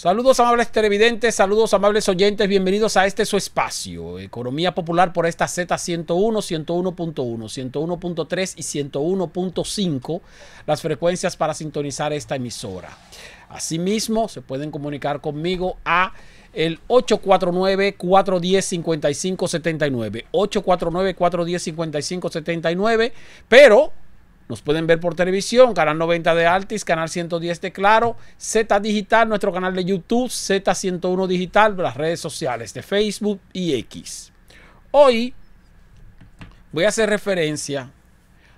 Saludos amables televidentes, saludos amables oyentes, bienvenidos a este su espacio, Economía Popular por esta Z101, 101.1, 101.3 y 101.5, las frecuencias para sintonizar esta emisora. Asimismo, se pueden comunicar conmigo a el 849-410-5579, 849-410-5579, pero nos pueden ver por televisión, Canal 90 de Altis, Canal 110 de Claro, Z Digital, nuestro canal de YouTube, Z101 Digital, las redes sociales de Facebook y X. Hoy voy a hacer referencia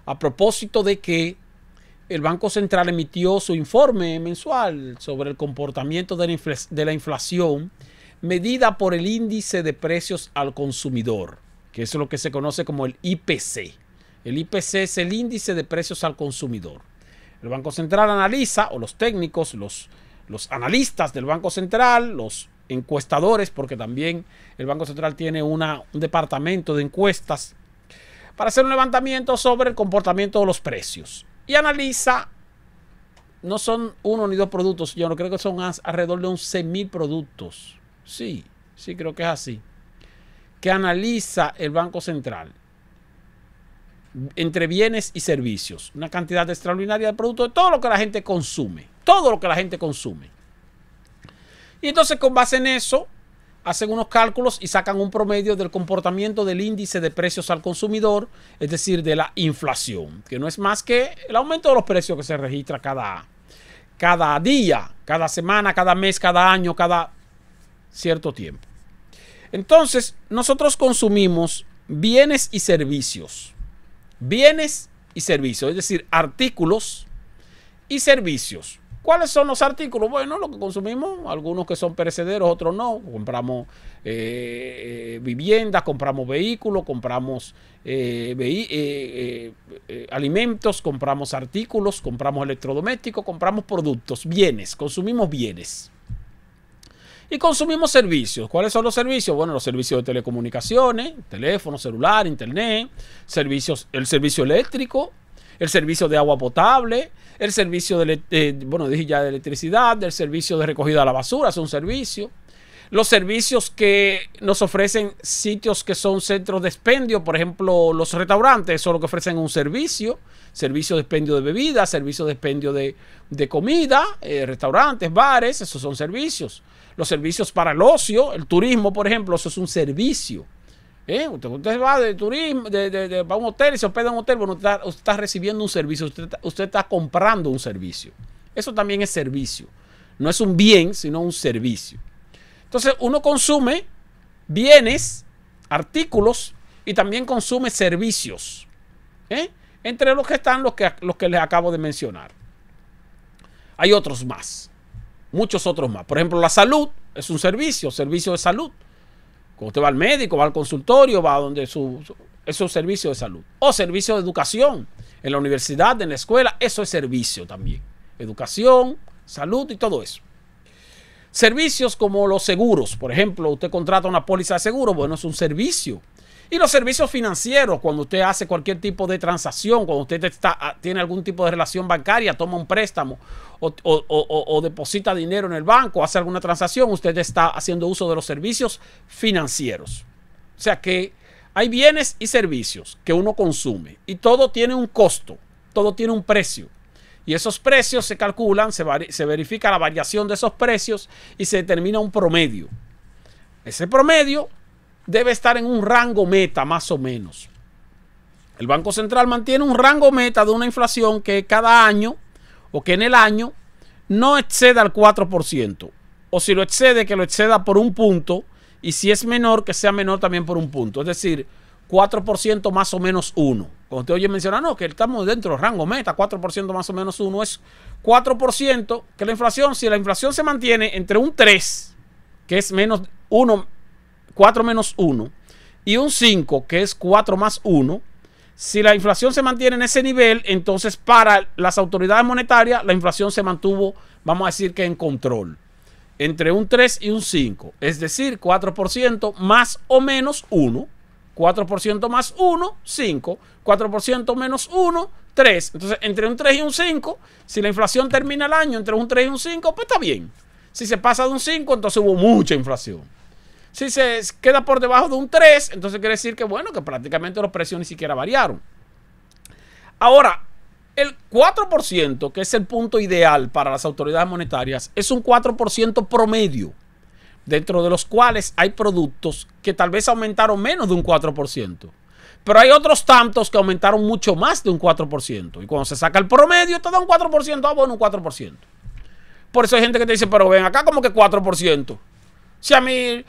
a propósito de que el Banco Central emitió su informe mensual sobre el comportamiento de la, inflación medida por el índice de precios al consumidor, que es lo que se conoce como el IPC. El IPC es el índice de precios al consumidor. El Banco Central analiza, o los técnicos, los, los analistas del Banco Central, los encuestadores, porque también el Banco Central tiene un departamento de encuestas, para hacer un levantamiento sobre el comportamiento de los precios. Y analiza, no son uno ni dos productos, yo no creo que son alrededor de 11 mil productos. Sí, sí, creo que es así. Que analiza el Banco Central entre bienes y servicios. Una cantidad extraordinaria de productos, de todo lo que la gente consume. Todo lo que la gente consume. Y entonces con base en eso, hacen unos cálculos y sacan un promedio del comportamiento del índice de precios al consumidor, es decir, de la inflación, que no es más que el aumento de los precios que se registra cada, cada día, cada semana, cada mes, cada año, cada cierto tiempo. Entonces, nosotros consumimos bienes y servicios bienes y servicios, es decir, artículos y servicios. ¿Cuáles son los artículos? Bueno, lo que consumimos, algunos que son perecederos, otros no. Compramos eh, eh, viviendas, compramos vehículos, compramos eh, alimentos, compramos artículos, compramos electrodomésticos, compramos productos, bienes, consumimos bienes y consumimos servicios. ¿Cuáles son los servicios? Bueno, los servicios de telecomunicaciones, teléfono, celular, internet, servicios, el servicio eléctrico, el servicio de agua potable, el servicio de, eh, bueno, dije ya de electricidad, el servicio de recogida de la basura, es un servicio. Los servicios que nos ofrecen sitios que son centros de expendio, por ejemplo, los restaurantes, eso es lo que ofrecen un servicio, servicio de expendio de bebidas, servicio de expendio de, comida, eh, restaurantes, bares, esos son servicios los servicios para el ocio, el turismo, por ejemplo, eso es un servicio. ¿Eh? Usted, va de turismo, va a un hotel y se hospeda en un hotel, usted está, recibiendo un servicio, usted está, comprando un servicio. Eso también es servicio. No es un bien, sino un servicio. Entonces uno consume bienes, artículos y también consume servicios. ¿Eh? Entre los que están los que, los que les acabo de mencionar. Hay otros más muchos otros más. Por ejemplo, la salud es un servicio, servicio de salud. Cuando usted va al médico, va al consultorio, va a donde su, servicio de salud. O servicio de educación en la universidad, en la escuela, eso es servicio también. Educación, salud y todo eso. Servicios como los seguros, por ejemplo, usted contrata una póliza de seguro, bueno, es un servicio y los servicios financieros, cuando usted hace cualquier tipo de transacción, cuando usted está, ah, tiene algún tipo de relación bancaria, toma un préstamo o, deposita dinero en el banco, hace alguna transacción, usted está haciendo uso de los servicios financieros. O sea que hay bienes y servicios que uno consume y todo tiene un costo, todo tiene un precio. Y esos precios se calculan, se, se verifica la variación de esos precios y se determina un promedio. Ese promedio debe estar en un rango meta más o menos. El Banco Central mantiene un rango meta de una inflación que cada año o que en el año no exceda al 4%. O si lo excede, que lo exceda por un punto. Y si es menor, que sea menor también por un punto. Es decir, 4% más o menos 1. Cuando te oye mencionar, no, que estamos dentro del rango meta, 4% más o menos 1 es 4%, que la inflación, si la inflación se mantiene entre un 3, que es menos 1, 4 menos 1 y un 5 que es 4 más 1. Si la inflación se mantiene en ese nivel, entonces para las autoridades monetarias la inflación se mantuvo, vamos a decir que en control, entre un 3 y un 5, es decir, 4% más o menos 1. 4% más 1, 5. 4% menos 1, 3. Entonces, entre un 3 y un 5, si la inflación termina el año entre un 3 y un 5, pues está bien. Si se pasa de un 5, entonces hubo mucha inflación. Si se queda por debajo de un 3, entonces quiere decir que, bueno, que prácticamente los precios ni siquiera variaron. Ahora, el 4%, que es el punto ideal para las autoridades monetarias, es un 4% promedio, dentro de los cuales hay productos que tal vez aumentaron menos de un 4%. Pero hay otros tantos que aumentaron mucho más de un 4%. Y cuando se saca el promedio, te da un 4%, ah, bueno, un 4%. Por eso hay gente que te dice, pero ven acá como que 4%. Si a mí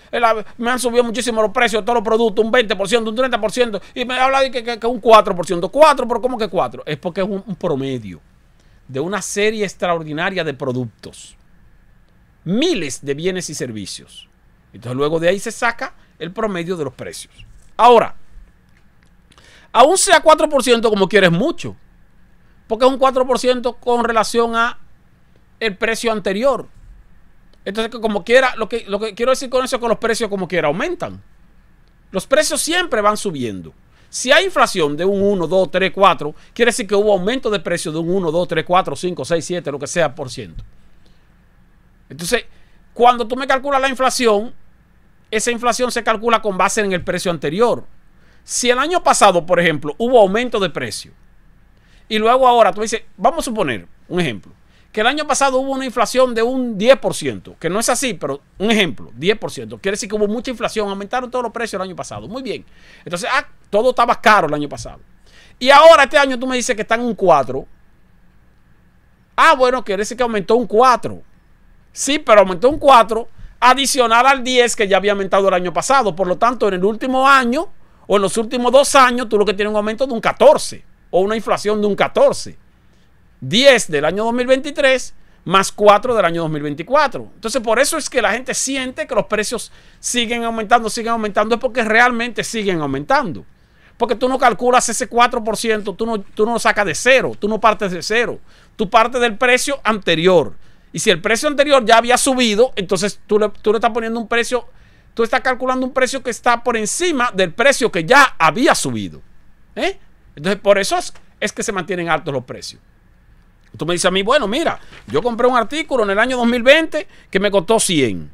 me han subido muchísimo los precios de todos los productos, un 20%, un 30%, y me habla de que, que, un 4%. 4, pero ¿cómo que 4? Es porque es un, promedio de una serie extraordinaria de productos. Miles de bienes y servicios. Entonces luego de ahí se saca el promedio de los precios. Ahora, aún sea 4% como quieres mucho, porque es un 4% con relación a el precio anterior. Entonces, como quiera, lo que, lo que quiero decir con eso es que los precios como quiera aumentan. Los precios siempre van subiendo. Si hay inflación de un 1, 2, 3, 4, quiere decir que hubo aumento de precio de un 1, 2, 3, 4, 5, 6, 7, lo que sea por ciento. Entonces, cuando tú me calculas la inflación, esa inflación se calcula con base en el precio anterior. Si el año pasado, por ejemplo, hubo aumento de precio y luego ahora tú dices, vamos a suponer un ejemplo, que el año pasado hubo una inflación de un 10%, que no es así, pero un ejemplo, 10%. Quiere decir que hubo mucha inflación, aumentaron todos los precios el año pasado. Muy bien. Entonces, ah, todo estaba caro el año pasado. Y ahora este año tú me dices que están un 4. Ah, bueno, quiere decir que aumentó un 4. Sí, pero aumentó un 4 adicional al 10 que ya había aumentado el año pasado. Por lo tanto, en el último año o en los últimos dos años, tú lo que tienes un aumento de un 14 o una inflación de un 14. 10 del año 2023 más 4 del año 2024. Entonces, por eso es que la gente siente que los precios siguen aumentando, siguen aumentando, es porque realmente siguen aumentando. Porque tú no calculas ese 4%, tú no, tú no lo sacas de cero, tú no partes de cero, tú partes del precio anterior. Y si el precio anterior ya había subido, entonces tú le, tú estás poniendo un precio, tú estás calculando un precio que está por encima del precio que ya había subido. ¿eh? Entonces, por eso es que se mantienen altos los precios. Tú me dices a mí, bueno, mira, yo compré un artículo en el año 2020 que me costó 100.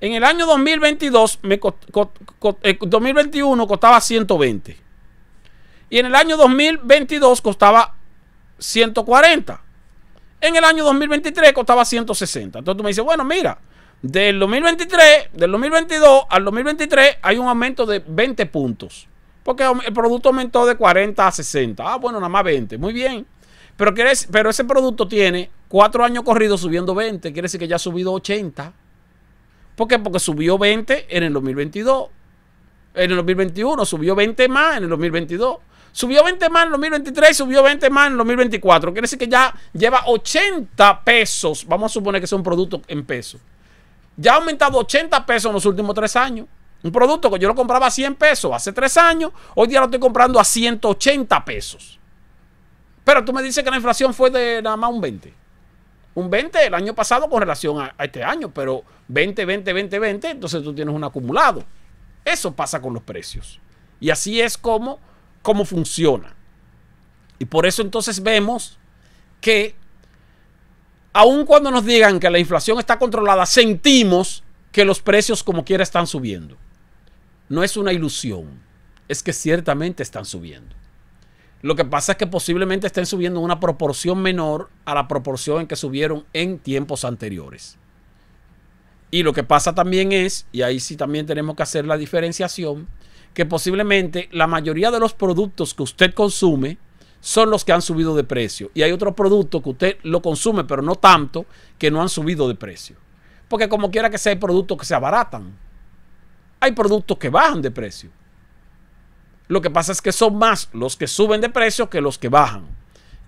En el año 2022, me 2021 eh, costaba 120. Y en el año 2022 costaba 140. En el año 2023 costaba 160. Entonces tú me dices, bueno, mira, del 2023, del 2022 al 2023 hay un aumento de 20 puntos. Porque el producto aumentó de 40 a 60. Ah, bueno, nada más 20. Muy bien. Pero, ese producto tiene cuatro años corridos subiendo 20, quiere decir que ya ha subido 80. ¿Por qué? Porque subió 20 en el 2022. En el 2021 subió 20 más en el 2022. Subió 20 más en el 2023, subió 20 más en el 2024. Quiere decir que ya lleva 80 pesos. Vamos a suponer que es un producto en pesos. Ya ha aumentado 80 pesos en los últimos tres años. Un producto que yo lo compraba a 100 pesos hace tres años, hoy día lo estoy comprando a 180 pesos. Pero tú me dices que la inflación fue de nada más un 20. Un 20 el año pasado con relación a, este año, pero 20, 20, 20, 20, entonces tú tienes un acumulado. Eso pasa con los precios. Y así es como, como funciona. Y por eso entonces vemos que aun cuando nos digan que la inflación está controlada, sentimos que los precios como quiera están subiendo. No es una ilusión, es que ciertamente están subiendo. Lo que pasa es que posiblemente estén subiendo una proporción menor a la proporción en que subieron en tiempos anteriores. Y lo que pasa también es, y ahí sí también tenemos que hacer la diferenciación, que posiblemente la mayoría de los productos que usted consume son los que han subido de precio. Y hay otros productos que usted lo consume, pero no tanto, que no han subido de precio. Porque como quiera que sea, hay productos que se abaratan. Hay productos que bajan de precio. Lo que pasa es que son más los que suben de precio que los que bajan.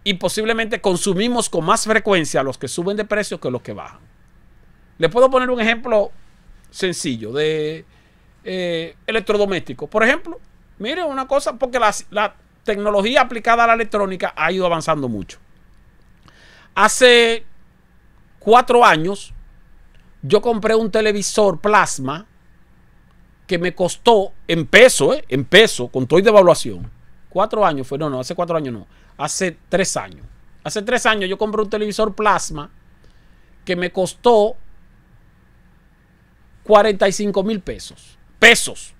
Y posiblemente consumimos con más frecuencia los que suben de precio que los que bajan. Le puedo poner un ejemplo sencillo de eh, electrodoméstico. Por ejemplo, mire una cosa, porque la tecnología aplicada a la electrónica ha ido avanzando mucho. Hace cuatro años yo compré un televisor plasma que me costó en peso, eh, en peso, con todo y devaluación. Cuatro años fue, no, no, hace cuatro años no, hace tres años. Hace tres años yo compré un televisor plasma que me costó 45 mil pesos. Pesos.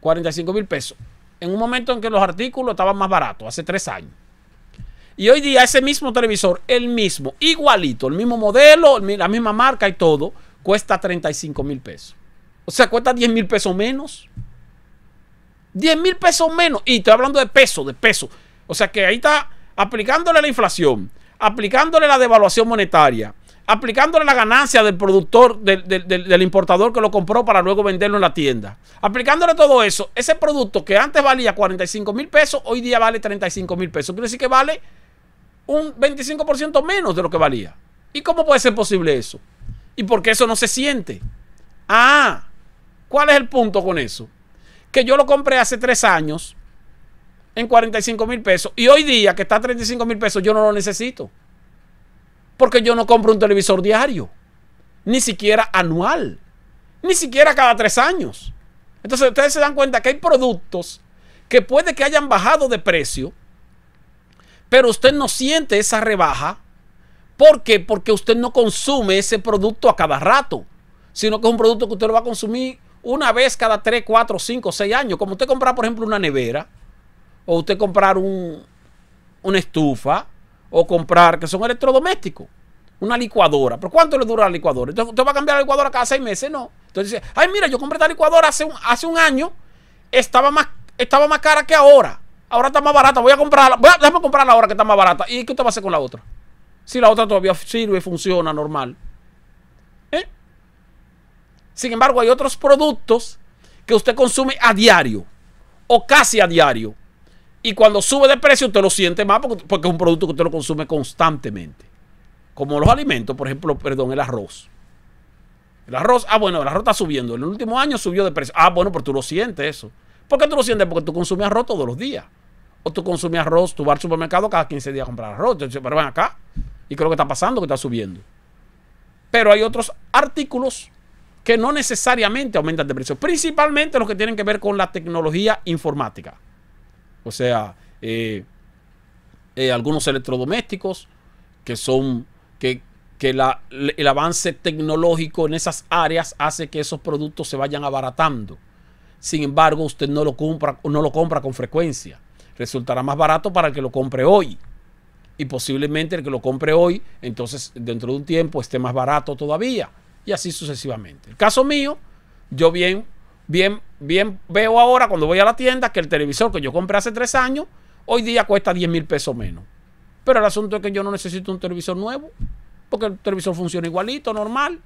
45 mil pesos. En un momento en que los artículos estaban más baratos, hace tres años. Y hoy día ese mismo televisor, el mismo, igualito, el mismo modelo, la misma marca y todo, cuesta 35 mil pesos. O sea, cuesta 10 mil pesos menos. 10 mil pesos menos. Y estoy hablando de peso, de peso. O sea que ahí está aplicándole la inflación, aplicándole la devaluación monetaria, aplicándole la ganancia del productor, del, importador que lo compró para luego venderlo en la tienda. Aplicándole todo eso, ese producto que antes valía 45 mil pesos, hoy día vale 35 mil pesos. Quiere decir que vale un 25% menos de lo que valía. ¿Y cómo puede ser posible eso? ¿Y por qué eso no se siente? Ah, ¿Cuál es el punto con eso? Que yo lo compré hace tres años en 45 mil pesos y hoy día que está a 35 mil pesos yo no lo necesito. Porque yo no compro un televisor diario, ni siquiera anual, ni siquiera cada tres años. Entonces ustedes se dan cuenta que hay productos que puede que hayan bajado de precio, pero usted no siente esa rebaja. ¿Por qué? Porque usted no consume ese producto a cada rato, sino que es un producto que usted lo va a consumir una vez cada 3, 4, 5, 6 años. Como usted comprar, por ejemplo, una nevera, o usted comprar un, una estufa, o comprar, que son electrodomésticos, una licuadora. ¿Pero cuánto le dura la licuadora? Entonces, ¿usted va a cambiar la licuadora cada 6 meses? No. Entonces dice, ay, mira, yo compré esta licuadora hace un, hace un año, estaba más, estaba más cara que ahora. Ahora está más barata, voy a comprarla, voy a, déjame comprarla ahora que está más barata. ¿Y qué usted va a hacer con la otra? Si la otra todavía sirve, funciona normal. Sin embargo, hay otros productos que usted consume a diario o casi a diario. Y cuando sube de precio, usted lo siente más porque, es un producto que usted lo consume constantemente. Como los alimentos, por ejemplo, perdón, el arroz. El arroz, ah, bueno, el arroz está subiendo. En el último año subió de precio. Ah, bueno, pero tú lo sientes eso. ¿Por qué tú lo sientes? Porque tú consumes arroz todos los días. O tú consumes arroz, tú vas al supermercado cada 15 días a comprar arroz. pero ven acá. ¿Y qué es lo que está pasando? Que está subiendo. Pero hay otros artículos que no necesariamente aumentan de precio, principalmente los que tienen que ver con la tecnología informática. O sea, eh, eh, algunos electrodomésticos que son que, el avance tecnológico en esas áreas hace que esos productos se vayan abaratando. Sin embargo, usted no lo compra, no lo compra con frecuencia. Resultará más barato para el que lo compre hoy. Y posiblemente el que lo compre hoy, entonces dentro de un tiempo esté más barato todavía y así sucesivamente. El caso mío, yo bien, bien, bien veo ahora cuando voy a la tienda que el televisor que yo compré hace tres años, hoy día cuesta 10 mil pesos menos. Pero el asunto es que yo no necesito un televisor nuevo, porque el televisor funciona igualito, normal.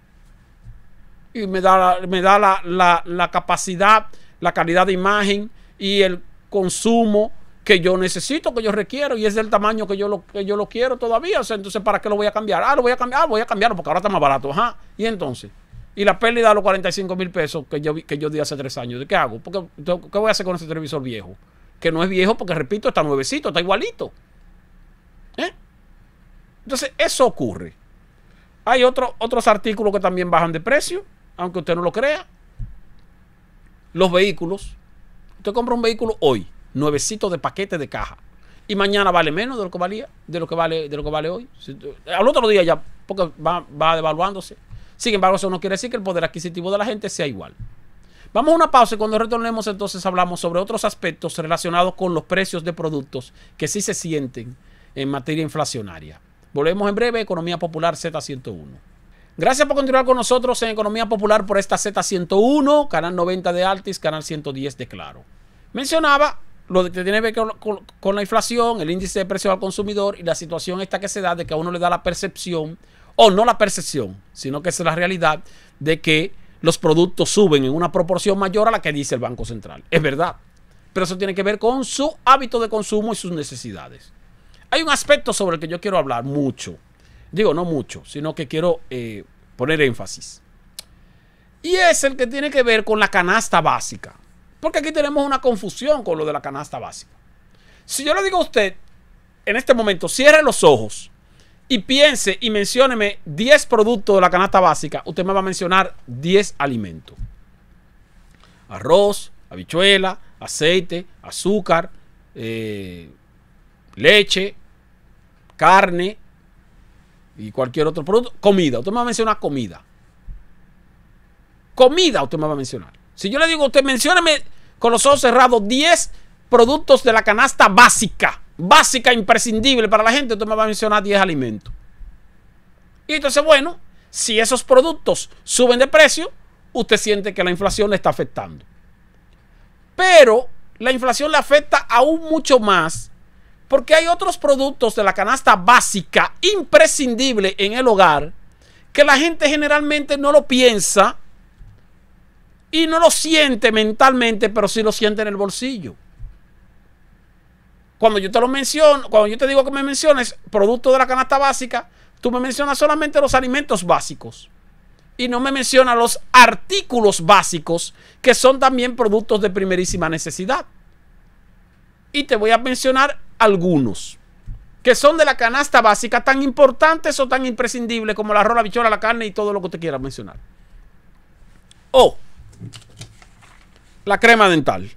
Y me da, me da la, la capacidad, la calidad de imagen y el consumo que yo necesito, que yo requiero, y es del tamaño que yo lo, que yo lo quiero todavía. entonces, ¿para qué lo voy a cambiar? Ah, lo voy a cambiar, ah, voy a cambiarlo porque ahora está más barato. Ajá. Y entonces, y la pérdida de los 45 mil pesos que yo, que yo di hace tres años, ¿de qué hago? ¿Qué voy a hacer con ese televisor viejo? Que no es viejo porque, repito, está nuevecito, está igualito. ¿Eh? Entonces, eso ocurre. Hay otros artículos que también bajan de precio, aunque usted no lo crea. Los vehículos. Usted compra un vehículo hoy nuevecitos de paquete de caja. Y mañana vale menos de lo que valía, de lo que vale, de lo que vale hoy. Al otro día ya, porque va, va devaluándose. Sin embargo, eso no quiere decir que el poder adquisitivo de la gente sea igual. Vamos a una pausa y cuando retornemos entonces hablamos sobre otros aspectos relacionados con los precios de productos que sí se sienten en materia inflacionaria. Volvemos en breve, Economía Popular Z101. Gracias por continuar con nosotros en Economía Popular por esta Z101, canal 90 de Altis, canal 110 de Claro. Mencionaba lo que tiene que ver con, la inflación, el índice de precios al consumidor y la situación esta que se da de que a uno le da la percepción, o no la percepción, sino que es la realidad de que los productos suben en una proporción mayor a la que dice el Banco Central. Es verdad, pero eso tiene que ver con su hábito de consumo y sus necesidades. Hay un aspecto sobre el que yo quiero hablar mucho, digo no mucho, sino que quiero eh, poner énfasis. Y es el que tiene que ver con la canasta básica. Porque aquí tenemos una confusión con lo de la canasta básica. Si yo le digo a usted, en este momento, cierre los ojos y piense y mencióneme 10 productos de la canasta básica, usted me va a mencionar 10 alimentos. Arroz, habichuela, aceite, azúcar, eh, leche, carne y cualquier otro producto. Comida, usted me va a mencionar comida. Comida usted me va a mencionar. Si yo le digo a usted, mencióname con los ojos cerrados 10 productos de la canasta básica, básica, imprescindible para la gente, usted me va a mencionar 10 alimentos. Y entonces, bueno, si esos productos suben de precio, usted siente que la inflación le está afectando. Pero la inflación le afecta aún mucho más porque hay otros productos de la canasta básica imprescindible en el hogar que la gente generalmente no lo piensa y no lo siente mentalmente, pero sí lo siente en el bolsillo. Cuando yo te lo menciono, cuando yo te digo que me menciones producto de la canasta básica, tú me mencionas solamente los alimentos básicos y no me mencionas los artículos básicos que son también productos de primerísima necesidad. Y te voy a mencionar algunos que son de la canasta básica tan importantes o tan imprescindibles como la rola, bichola, la carne y todo lo que te quieras mencionar. O la crema dental.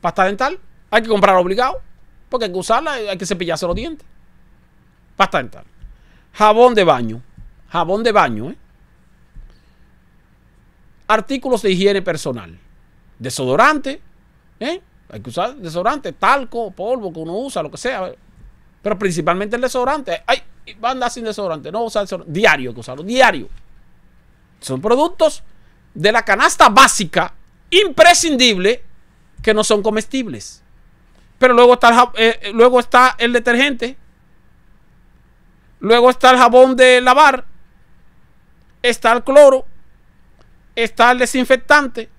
Pasta dental. Hay que comprar obligado. Porque hay que usarla, hay que cepillarse los dientes. Pasta dental. Jabón de baño. Jabón de baño, ¿eh? Artículos de higiene personal. Desodorante, ¿eh? Hay que usar desodorante, talco, polvo que uno usa, lo que sea. ¿eh? Pero principalmente el desodorante. Ay, va a andar sin desodorante. No usar desodorante. Diario que usarlo. Diario. Son productos de la canasta básica, imprescindible, que no son comestibles. Pero luego está el, eh, eh, luego está el detergente, luego está el jabón de lavar, está el cloro, está el desinfectante,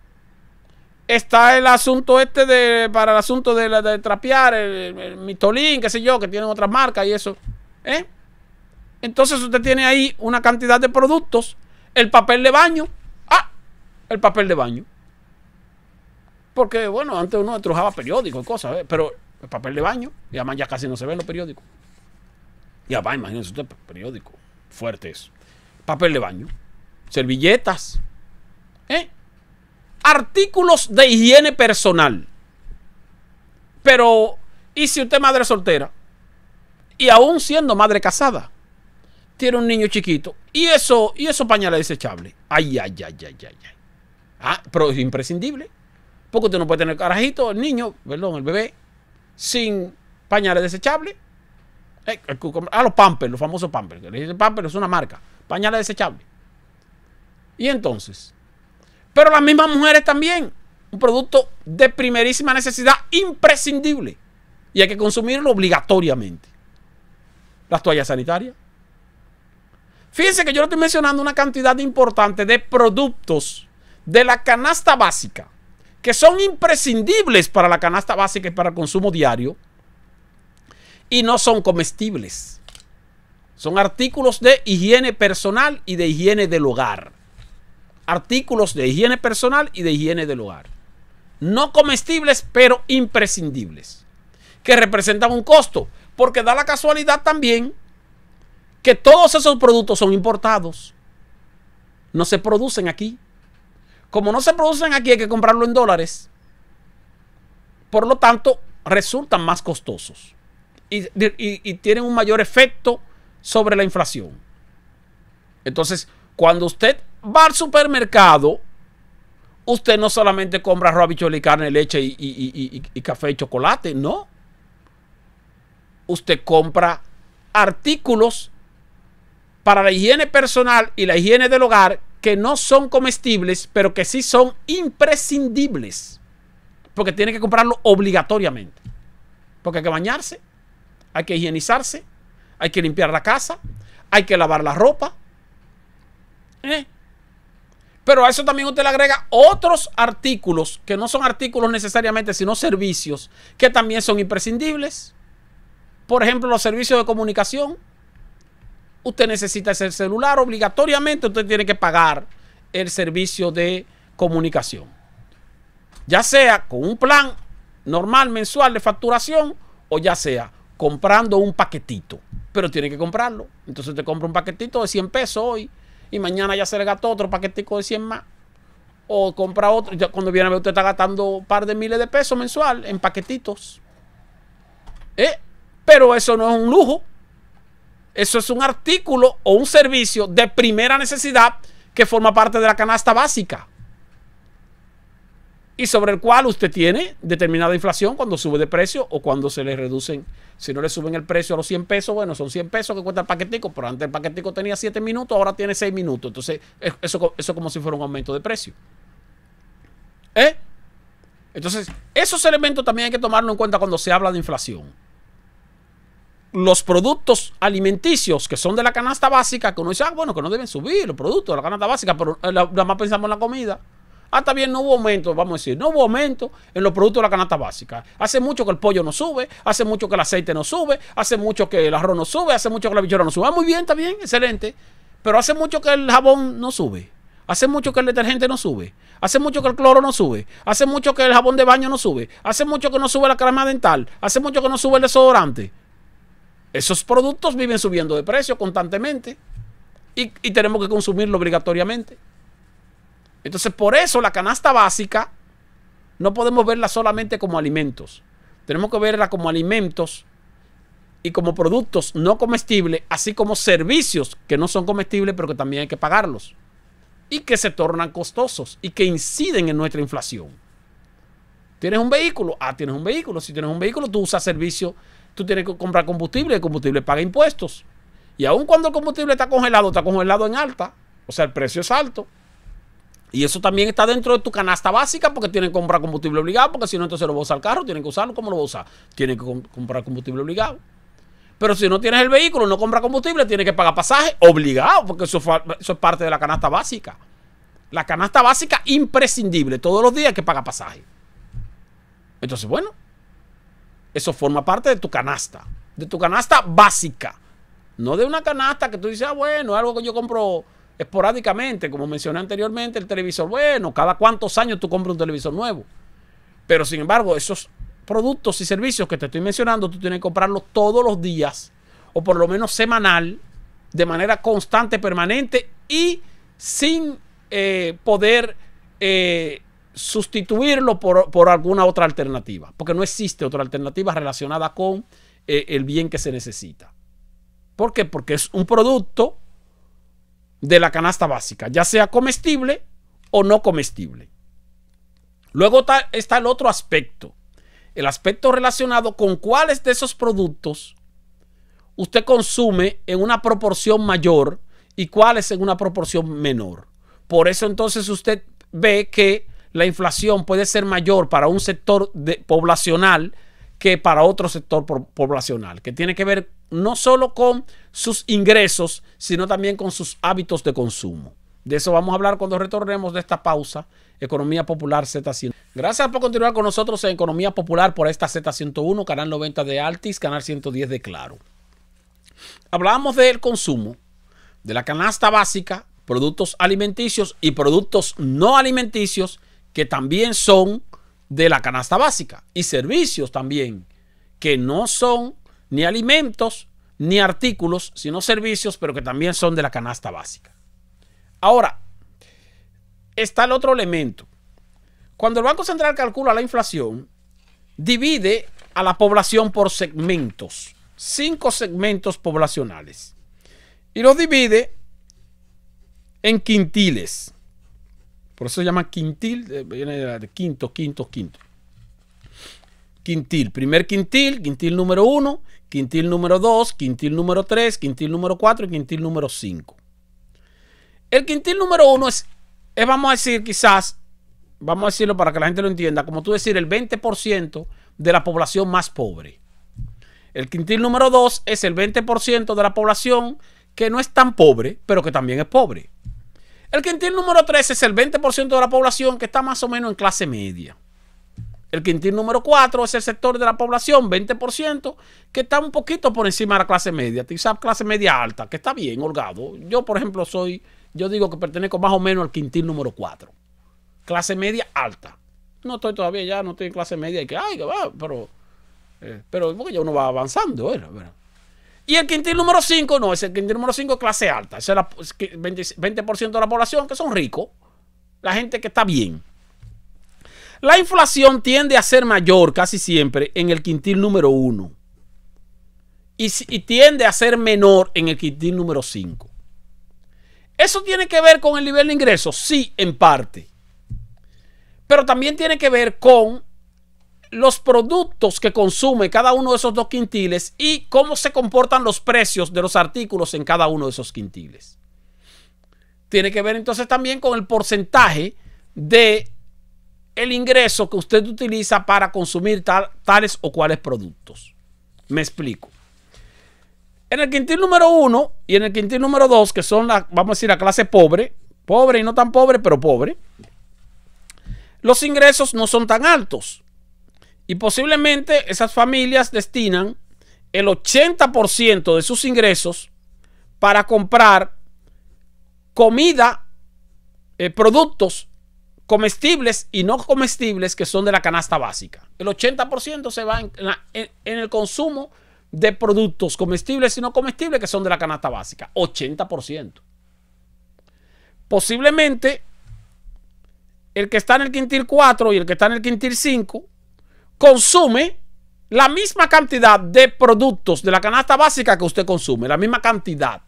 está el asunto este de, para el asunto de, trapear, el, mitolín, qué sé yo, que tienen otras marcas y eso. ¿eh? Entonces usted tiene ahí una cantidad de productos, el papel de baño, el papel de baño. Porque, bueno, antes uno estrujaba periódicos y cosas, pero el papel de baño, y además ya casi no se ven los periódicos. Y va imagínense usted, periódico, fuerte eso. Papel de baño, servilletas, ¿eh? artículos de higiene personal. Pero, ¿y si usted es madre soltera? Y aún siendo madre casada, tiene un niño chiquito. Y eso, y eso pañales desechables. Ay, ay, ay, ay, ay, ay. Ah, pero es imprescindible. Porque usted no puede tener carajito, el niño, perdón, el bebé, sin pañales desechables. Eh, a ah, los Pampers, los famosos Pampers. Pampers, es una marca. Pañales desechables. Y entonces. Pero las mismas mujeres también. Un producto de primerísima necesidad, imprescindible. Y hay que consumirlo obligatoriamente. Las toallas sanitarias. Fíjense que yo no estoy mencionando una cantidad importante de productos de la canasta básica, que son imprescindibles para la canasta básica y para el consumo diario, y no son comestibles. Son artículos de higiene personal y de higiene del hogar. Artículos de higiene personal y de higiene del hogar. No comestibles, pero imprescindibles. Que representan un costo. Porque da la casualidad también que todos esos productos son importados. No se producen aquí. Como no se producen aquí, hay que comprarlo en dólares. Por lo tanto, resultan más costosos y, tienen un mayor efecto sobre la inflación. Entonces, cuando usted va al supermercado, usted no solamente compra rabicholi, carne, leche y, café y chocolate, no. Usted compra artículos para la higiene personal y la higiene del hogar que no son comestibles, pero que sí son imprescindibles. Porque tiene que comprarlo obligatoriamente. Porque hay que bañarse, hay que higienizarse, hay que limpiar la casa, hay que lavar la ropa. ¿eh? Pero a eso también usted le agrega otros artículos, que no son artículos necesariamente, sino servicios, que también son imprescindibles. Por ejemplo, los servicios de comunicación, usted necesita ese celular, obligatoriamente usted tiene que pagar el servicio de comunicación. Ya sea con un plan normal mensual de facturación o ya sea comprando un paquetito, pero tiene que comprarlo. Entonces te compra un paquetito de 100 pesos hoy y mañana ya se le gastó otro paquetito de 100 más. O compra otro, ya cuando viene a ver usted está gastando un par de miles de pesos mensual en paquetitos. ¿Eh? Pero eso no es un lujo, eso es un artículo o un servicio de primera necesidad que forma parte de la canasta básica y sobre el cual usted tiene determinada inflación cuando sube de precio o cuando se le reducen. Si no le suben el precio a los 100 pesos, bueno, son 100 pesos que cuenta el paquetico, pero antes el paquetico tenía 7 minutos, ahora tiene 6 minutos. Entonces, eso, es como si fuera un aumento de precio. ¿Eh? Entonces, esos elementos también hay que tomarlo en cuenta cuando se habla de inflación los productos alimenticios que son de la canasta básica, que uno dice, bueno, que no deben subir los productos de la canasta básica, pero nada más pensamos en la comida. Hasta bien no hubo aumento, vamos a decir, no hubo aumento en los productos de la canasta básica. Hace mucho que el pollo no sube, hace mucho que el aceite no sube, hace mucho que el arroz no sube, hace mucho que la bichora no sube. muy bien, está bien, excelente. Pero hace mucho que el jabón no sube. Hace mucho que el detergente no sube. Hace mucho que el cloro no sube. Hace mucho que el jabón de baño no sube. Hace mucho que no sube la crema dental. Hace mucho que no sube el desodorante. Esos productos viven subiendo de precio constantemente y, tenemos que consumirlo obligatoriamente. Entonces, por eso la canasta básica no podemos verla solamente como alimentos. Tenemos que verla como alimentos y como productos no comestibles, así como servicios que no son comestibles, pero que también hay que pagarlos. Y que se tornan costosos y que inciden en nuestra inflación. ¿Tienes un vehículo? Ah, tienes un vehículo. Si tienes un vehículo, tú usas servicios tú tienes que comprar combustible, el combustible paga impuestos. Y aun cuando el combustible está congelado, está congelado en alta, o sea, el precio es alto. Y eso también está dentro de tu canasta básica porque tienen que comprar combustible obligado, porque si no, entonces lo vas a usar el carro, tienen que usarlo, ¿cómo lo a Tienen que comprar combustible obligado. Pero si no tienes el vehículo, no compra combustible, tienes que pagar pasaje obligado, porque eso, es parte de la canasta básica. La canasta básica imprescindible, todos los días que paga pasaje. Entonces, bueno, eso forma parte de tu canasta, de tu canasta básica. No de una canasta que tú dices, ah, bueno, algo que yo compro esporádicamente, como mencioné anteriormente, el televisor. Bueno, cada cuántos años tú compras un televisor nuevo. Pero sin embargo, esos productos y servicios que te estoy mencionando, tú tienes que comprarlos todos los días, o por lo menos semanal, de manera constante, permanente y sin eh, poder eh, sustituirlo por, alguna otra alternativa, porque no existe otra alternativa relacionada con eh, el bien que se necesita. ¿Por qué? Porque es un producto de la canasta básica, ya sea comestible o no comestible. Luego está, está el otro aspecto, el aspecto relacionado con cuáles de esos productos usted consume en una proporción mayor y cuáles en una proporción menor. Por eso entonces usted ve que la inflación puede ser mayor para un sector poblacional que para otro sector poblacional, que tiene que ver no solo con sus ingresos, sino también con sus hábitos de consumo. De eso vamos a hablar cuando retornemos de esta pausa. Economía Popular z 101 Gracias por continuar con nosotros en Economía Popular por esta Z101, canal 90 de Altis, canal 110 de Claro. Hablábamos del consumo, de la canasta básica, productos alimenticios y productos no alimenticios que también son de la canasta básica y servicios también, que no son ni alimentos ni artículos, sino servicios, pero que también son de la canasta básica. Ahora, está el otro elemento. Cuando el Banco Central calcula la inflación, divide a la población por segmentos, cinco segmentos poblacionales, y los divide en quintiles. Por eso se llama quintil, eh, viene de quinto, quinto, quinto. Quintil, primer quintil, quintil número uno, quintil número dos quintil número tres, quintil número cuatro y quintil número cinco El quintil número uno es, vamos a decir, quizás, vamos a decirlo para que la gente lo entienda, como tú decir, el 20% de la población más pobre. El quintil número dos es el 20% de la población que no es tan pobre, pero que también es pobre. El quintil número 3 es el 20% de la población que está más o menos en clase media. El quintil número 4 es el sector de la población, 20%, que está un poquito por encima de la clase media, quizás clase media alta, que está bien, holgado. Yo, por ejemplo, soy, yo digo que pertenezco más o menos al quintil número 4. Clase media alta. No estoy todavía ya, no estoy en clase media y que, ay, que va, pero, eh, pero porque ya uno va avanzando, ¿verdad? ¿eh? Y el quintil número 5, no, es el quintil número 5 clase alta. es el 20%, de la población que son ricos. La gente que está bien. La inflación tiende a ser mayor casi siempre en el quintil número 1. Y, tiende a ser menor en el quintil número 5. ¿Eso tiene que ver con el nivel de ingresos? Sí, en parte. Pero también tiene que ver con los productos que consume cada uno de esos dos quintiles y cómo se comportan los precios de los artículos en cada uno de esos quintiles. Tiene que ver entonces también con el porcentaje de el ingreso que usted utiliza para consumir tales o cuales productos. Me explico. En el quintil número uno y en el quintil número dos, que son vamos a decir, la clase pobre, pobre y no tan pobre, pero pobre, los ingresos no son tan altos. Y posiblemente esas familias destinan el 80% de sus ingresos para comprar comida, eh, productos comestibles y no comestibles que son de la canasta básica. El 80% se va en, en el consumo de productos comestibles y no comestibles que son de la canasta básica. 80%. Posiblemente el que está en el quintil 4 y el que está en el quintil 5 consume la misma cantidad de productos de la canasta básica que usted consume, la misma cantidad,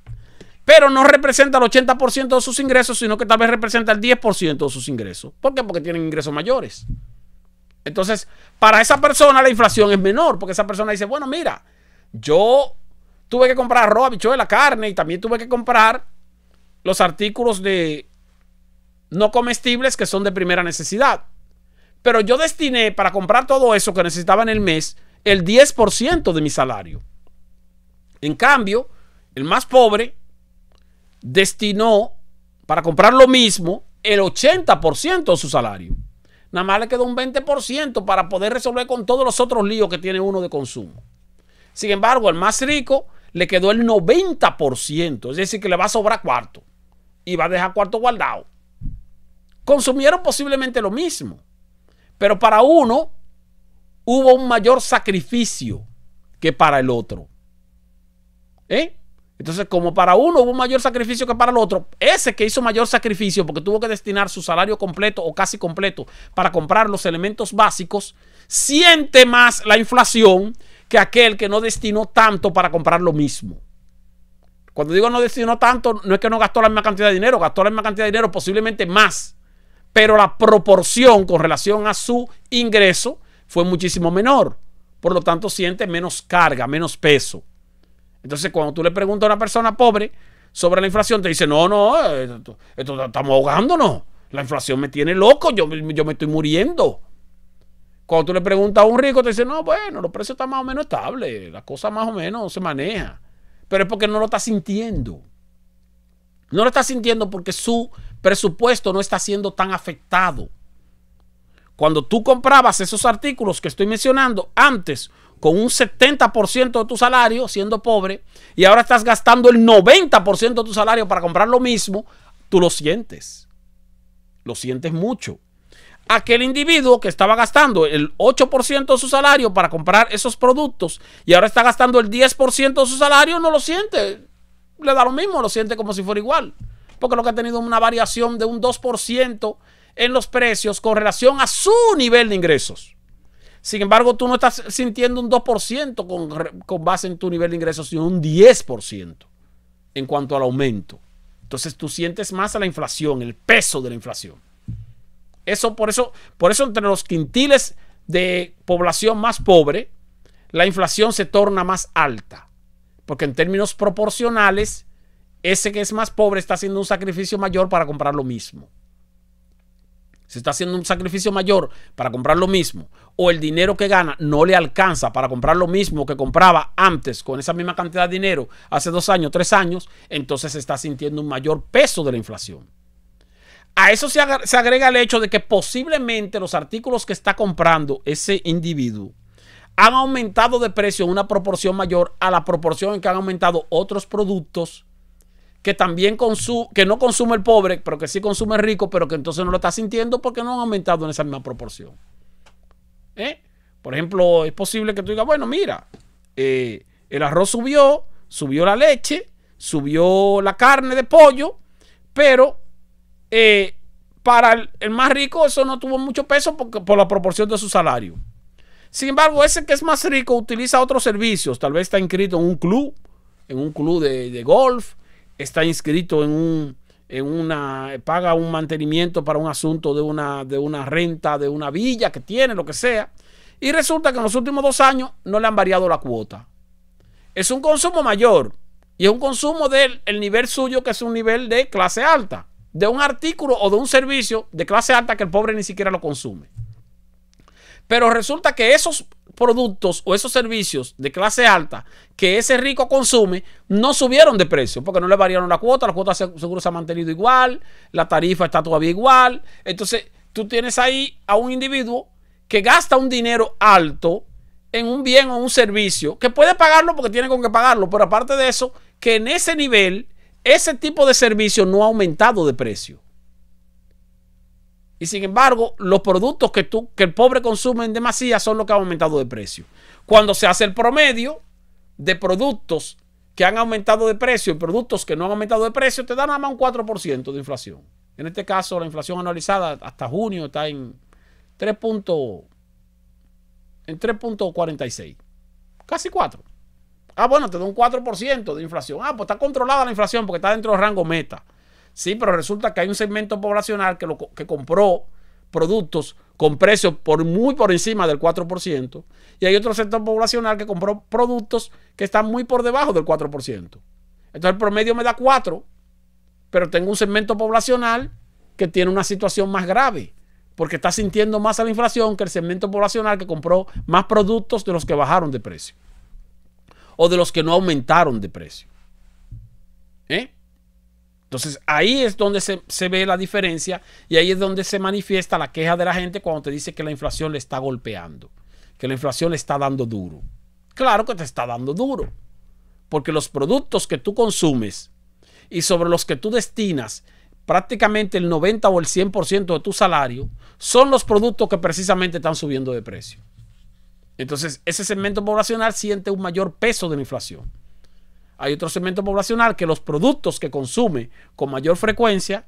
pero no representa el 80% de sus ingresos, sino que tal vez representa el 10% de sus ingresos. ¿Por qué? Porque tienen ingresos mayores. Entonces, para esa persona la inflación es menor, porque esa persona dice, bueno, mira, yo tuve que comprar arroz, la carne y también tuve que comprar los artículos de no comestibles que son de primera necesidad. Pero yo destiné para comprar todo eso que necesitaba en el mes el 10% de mi salario. En cambio, el más pobre destinó para comprar lo mismo el 80% de su salario. Nada más le quedó un 20% para poder resolver con todos los otros líos que tiene uno de consumo. Sin embargo, al más rico le quedó el 90%, es decir, que le va a sobrar cuarto y va a dejar cuarto guardado. Consumieron posiblemente lo mismo, pero para uno hubo un mayor sacrificio que para el otro. ¿Eh? Entonces, como para uno hubo un mayor sacrificio que para el otro, ese que hizo mayor sacrificio porque tuvo que destinar su salario completo o casi completo para comprar los elementos básicos, siente más la inflación que aquel que no destinó tanto para comprar lo mismo. Cuando digo no destinó tanto, no es que no gastó la misma cantidad de dinero, gastó la misma cantidad de dinero, posiblemente más pero la proporción con relación a su ingreso fue muchísimo menor. Por lo tanto, siente menos carga, menos peso. Entonces, cuando tú le preguntas a una persona pobre sobre la inflación, te dice, no, no, esto, estamos ahogándonos. La inflación me tiene loco, yo, yo me estoy muriendo. Cuando tú le preguntas a un rico, te dice, no, bueno, los precios están más o menos estables, la cosa más o menos se maneja. Pero es porque no lo está sintiendo. No lo está sintiendo porque su presupuesto no está siendo tan afectado. Cuando tú comprabas esos artículos que estoy mencionando antes con un 70% de tu salario siendo pobre y ahora estás gastando el 90% de tu salario para comprar lo mismo, tú lo sientes. Lo sientes mucho. Aquel individuo que estaba gastando el 8% de su salario para comprar esos productos y ahora está gastando el 10% de su salario, no lo siente. Le da lo mismo, lo siente como si fuera igual porque lo que ha tenido una variación de un 2% en los precios con relación a su nivel de ingresos. Sin embargo, tú no estás sintiendo un 2% con, con base en tu nivel de ingresos, sino un 10% en cuanto al aumento. Entonces tú sientes más a la inflación, el peso de la inflación. Eso por eso, por eso entre los quintiles de población más pobre, la inflación se torna más alta, porque en términos proporcionales ese que es más pobre está haciendo un sacrificio mayor para comprar lo mismo. Se está haciendo un sacrificio mayor para comprar lo mismo. O el dinero que gana no le alcanza para comprar lo mismo que compraba antes con esa misma cantidad de dinero hace dos años, tres años. Entonces se está sintiendo un mayor peso de la inflación. A eso se agrega el hecho de que posiblemente los artículos que está comprando ese individuo han aumentado de precio en una proporción mayor a la proporción en que han aumentado otros productos que también que no consume el pobre, pero que sí consume el rico, pero que entonces no lo está sintiendo porque no han aumentado en esa misma proporción. ¿Eh? Por ejemplo, es posible que tú digas, bueno, mira, eh, el arroz subió, subió la leche, subió la carne de pollo, pero eh, para el, más rico eso no tuvo mucho peso porque, por la proporción de su salario. Sin embargo, ese que es más rico utiliza otros servicios, tal vez está inscrito en un club, en un club de golf, está inscrito en un en una paga un mantenimiento para un asunto de una de una renta de una villa que tiene lo que sea y resulta que en los últimos dos años no le han variado la cuota es un consumo mayor y es un consumo del el nivel suyo que es un nivel de clase alta de un artículo o de un servicio de clase alta que el pobre ni siquiera lo consume pero resulta que esos productos o esos servicios de clase alta que ese rico consume no subieron de precio porque no le variaron la cuota, la cuota seguro se ha mantenido igual, la tarifa está todavía igual. Entonces, tú tienes ahí a un individuo que gasta un dinero alto en un bien o un servicio, que puede pagarlo porque tiene con qué pagarlo, pero aparte de eso, que en ese nivel, ese tipo de servicio no ha aumentado de precio. Y sin embargo, los productos que, que el pobre consume en demasía son los que han aumentado de precio. Cuando se hace el promedio de productos que han aumentado de precio y productos que no han aumentado de precio, te da nada más un 4% de inflación. En este caso, la inflación anualizada hasta junio está en 3. en 3.46. Casi 4. Ah, bueno, te da un 4% de inflación. Ah, pues está controlada la inflación porque está dentro del rango meta. Sí, pero resulta que hay un segmento poblacional que, lo, que compró productos con precios por muy por encima del 4% y hay otro sector poblacional que compró productos que están muy por debajo del 4%. Entonces el promedio me da 4, pero tengo un segmento poblacional que tiene una situación más grave porque está sintiendo más a la inflación que el segmento poblacional que compró más productos de los que bajaron de precio o de los que no aumentaron de precio. ¿Eh? Entonces ahí es donde se, ve la diferencia y ahí es donde se manifiesta la queja de la gente cuando te dice que la inflación le está golpeando, que la inflación le está dando duro. Claro que te está dando duro, porque los productos que tú consumes y sobre los que tú destinas prácticamente el 90 o el 100% de tu salario son los productos que precisamente están subiendo de precio. Entonces ese segmento poblacional siente un mayor peso de la inflación. Hay otro segmento poblacional que los productos que consume con mayor frecuencia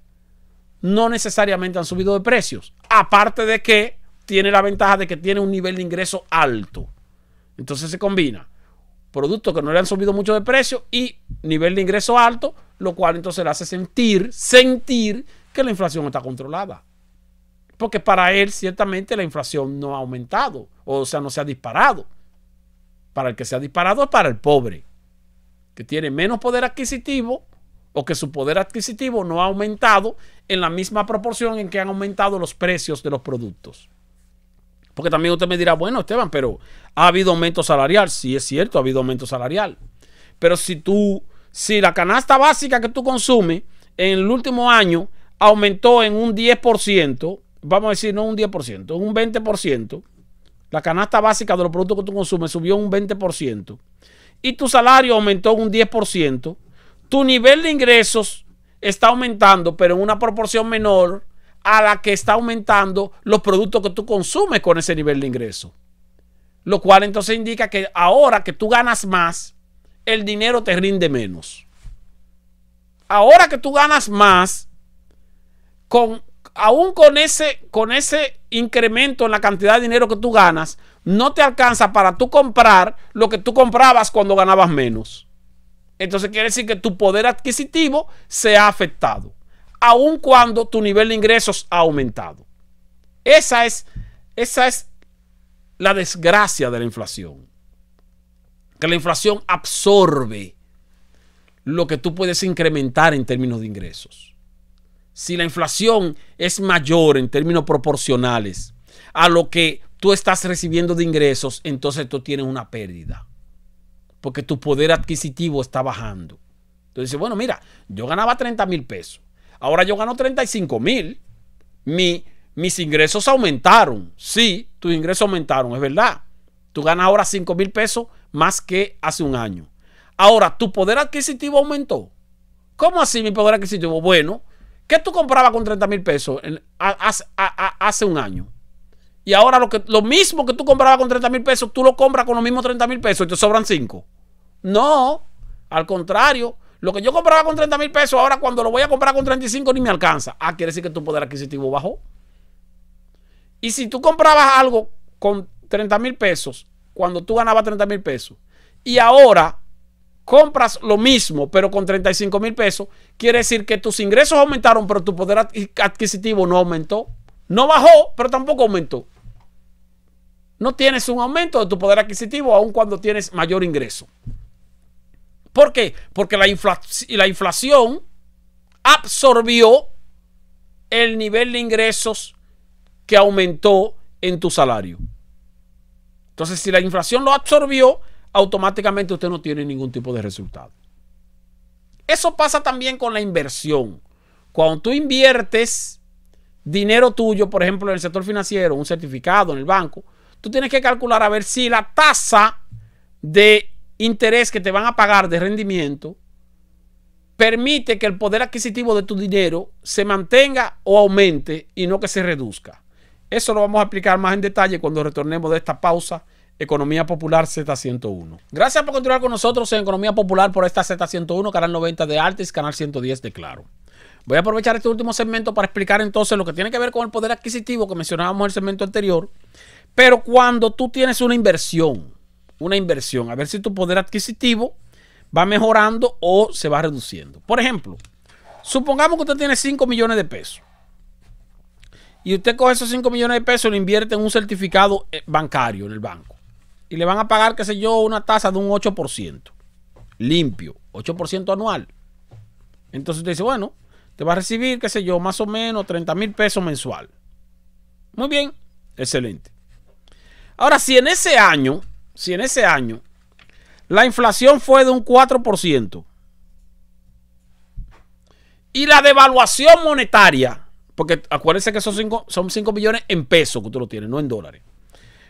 no necesariamente han subido de precios. Aparte de que tiene la ventaja de que tiene un nivel de ingreso alto. Entonces se combina productos que no le han subido mucho de precio y nivel de ingreso alto, lo cual entonces le hace sentir, sentir que la inflación está controlada. Porque para él ciertamente la inflación no ha aumentado, o sea, no se ha disparado. Para el que se ha disparado es para el pobre que tiene menos poder adquisitivo o que su poder adquisitivo no ha aumentado en la misma proporción en que han aumentado los precios de los productos. Porque también usted me dirá, bueno, Esteban, pero ha habido aumento salarial. Sí, es cierto, ha habido aumento salarial. Pero si tú, si la canasta básica que tú consumes en el último año aumentó en un 10%, vamos a decir, no un 10%, un 20%, la canasta básica de los productos que tú consumes subió un 20% y tu salario aumentó un 10%, tu nivel de ingresos está aumentando, pero en una proporción menor a la que está aumentando los productos que tú consumes con ese nivel de ingreso. Lo cual entonces indica que ahora que tú ganas más, el dinero te rinde menos. Ahora que tú ganas más, con, aún con ese, con ese incremento en la cantidad de dinero que tú ganas, no te alcanza para tú comprar lo que tú comprabas cuando ganabas menos. Entonces quiere decir que tu poder adquisitivo se ha afectado, aun cuando tu nivel de ingresos ha aumentado. Esa es, esa es la desgracia de la inflación. Que la inflación absorbe lo que tú puedes incrementar en términos de ingresos. Si la inflación es mayor en términos proporcionales a lo que tú estás recibiendo de ingresos, entonces tú tienes una pérdida. Porque tu poder adquisitivo está bajando. Entonces, bueno, mira, yo ganaba 30 mil pesos. Ahora yo gano 35 mil. Mi, mis ingresos aumentaron. Sí, tus ingresos aumentaron, es verdad. Tú ganas ahora 5 mil pesos más que hace un año. Ahora, tu poder adquisitivo aumentó. ¿Cómo así mi poder adquisitivo? Bueno, ¿qué tú comprabas con 30 mil pesos hace un año? Y ahora lo, que, lo mismo que tú comprabas con 30 mil pesos, tú lo compras con los mismos 30 mil pesos y te sobran 5. No, al contrario. Lo que yo compraba con 30 mil pesos, ahora cuando lo voy a comprar con 35 ni me alcanza. Ah, quiere decir que tu poder adquisitivo bajó. Y si tú comprabas algo con 30 mil pesos, cuando tú ganabas 30 mil pesos, y ahora compras lo mismo, pero con 35 mil pesos, quiere decir que tus ingresos aumentaron, pero tu poder adquisitivo no aumentó. No bajó, pero tampoco aumentó no tienes un aumento de tu poder adquisitivo aun cuando tienes mayor ingreso. ¿Por qué? Porque la, la inflación absorbió el nivel de ingresos que aumentó en tu salario. Entonces, si la inflación lo absorbió, automáticamente usted no tiene ningún tipo de resultado. Eso pasa también con la inversión. Cuando tú inviertes dinero tuyo, por ejemplo, en el sector financiero, un certificado en el banco, tú tienes que calcular a ver si la tasa de interés que te van a pagar de rendimiento permite que el poder adquisitivo de tu dinero se mantenga o aumente y no que se reduzca. Eso lo vamos a explicar más en detalle cuando retornemos de esta pausa. Economía Popular Z101. Gracias por continuar con nosotros en Economía Popular por esta Z101, canal 90 de artes canal 110 de Claro. Voy a aprovechar este último segmento para explicar entonces lo que tiene que ver con el poder adquisitivo que mencionábamos en el segmento anterior pero cuando tú tienes una inversión, una inversión, a ver si tu poder adquisitivo va mejorando o se va reduciendo. Por ejemplo, supongamos que usted tiene 5 millones de pesos. Y usted coge esos 5 millones de pesos y lo invierte en un certificado eh, bancario en el banco. Y le van a pagar, qué sé yo, una tasa de un 8%. Limpio, 8% anual. Entonces usted dice, bueno, te va a recibir, qué sé yo, más o menos 30 mil pesos mensual. Muy bien, excelente. Ahora, si en ese año, si en ese año la inflación fue de un 4% y la devaluación monetaria, porque acuérdense que son 5 son millones en pesos que usted lo tiene, no en dólares.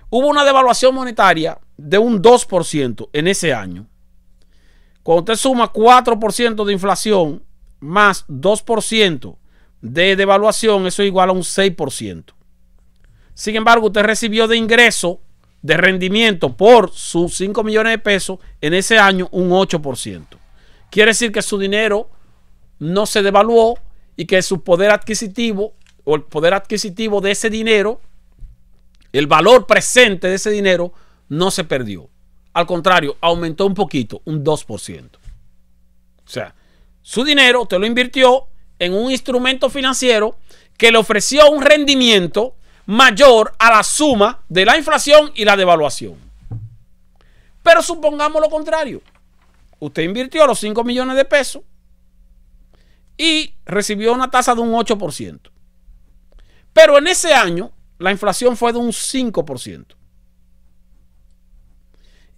Hubo una devaluación monetaria de un 2% en ese año. Cuando usted suma 4% de inflación más 2% de devaluación, eso es igual a un 6%. Sin embargo, usted recibió de ingreso, de rendimiento por sus 5 millones de pesos en ese año un 8%. Quiere decir que su dinero no se devaluó y que su poder adquisitivo o el poder adquisitivo de ese dinero, el valor presente de ese dinero, no se perdió. Al contrario, aumentó un poquito, un 2%. O sea, su dinero te lo invirtió en un instrumento financiero que le ofreció un rendimiento mayor a la suma de la inflación y la devaluación. Pero supongamos lo contrario. Usted invirtió los 5 millones de pesos y recibió una tasa de un 8%. Pero en ese año la inflación fue de un 5%.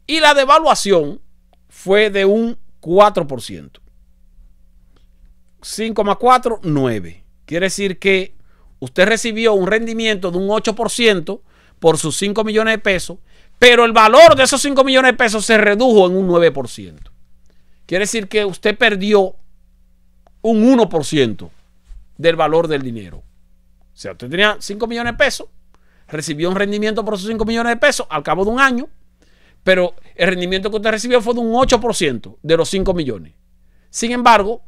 Y la devaluación fue de un 4%. 5 más 4, 9. Quiere decir que usted recibió un rendimiento de un 8% por sus 5 millones de pesos, pero el valor de esos 5 millones de pesos se redujo en un 9%. Quiere decir que usted perdió un 1% del valor del dinero. O sea, usted tenía 5 millones de pesos, recibió un rendimiento por sus 5 millones de pesos al cabo de un año, pero el rendimiento que usted recibió fue de un 8% de los 5 millones. Sin embargo,